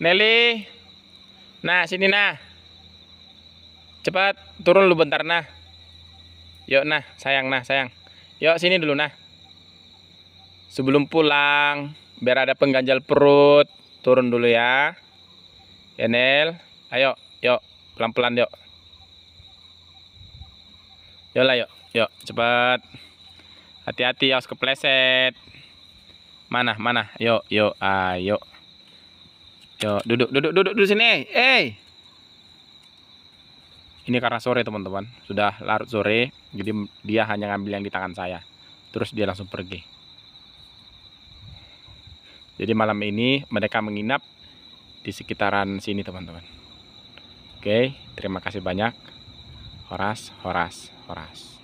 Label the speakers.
Speaker 1: Nelly. Nah, sini nah. Cepat turun lu bentar nah. Yuk nah, sayang nah, sayang. Yuk sini dulu nah. Sebelum pulang, biar ada pengganjal perut, turun dulu ya. Ya ayo, yuk, pelan-pelan yuk. Yuk lah yuk, yuk, cepat. Hati-hati, harus kepleset. Mana, mana, yuk, yuk, ayo. Yo, duduk, duduk, duduk, duduk sini. Eh. Ini karena sore, teman-teman. Sudah larut sore, jadi dia hanya ngambil yang di tangan saya. Terus dia langsung pergi. Jadi malam ini mereka menginap di sekitaran sini, teman-teman. Oke, terima kasih banyak. Horas, horas, horas.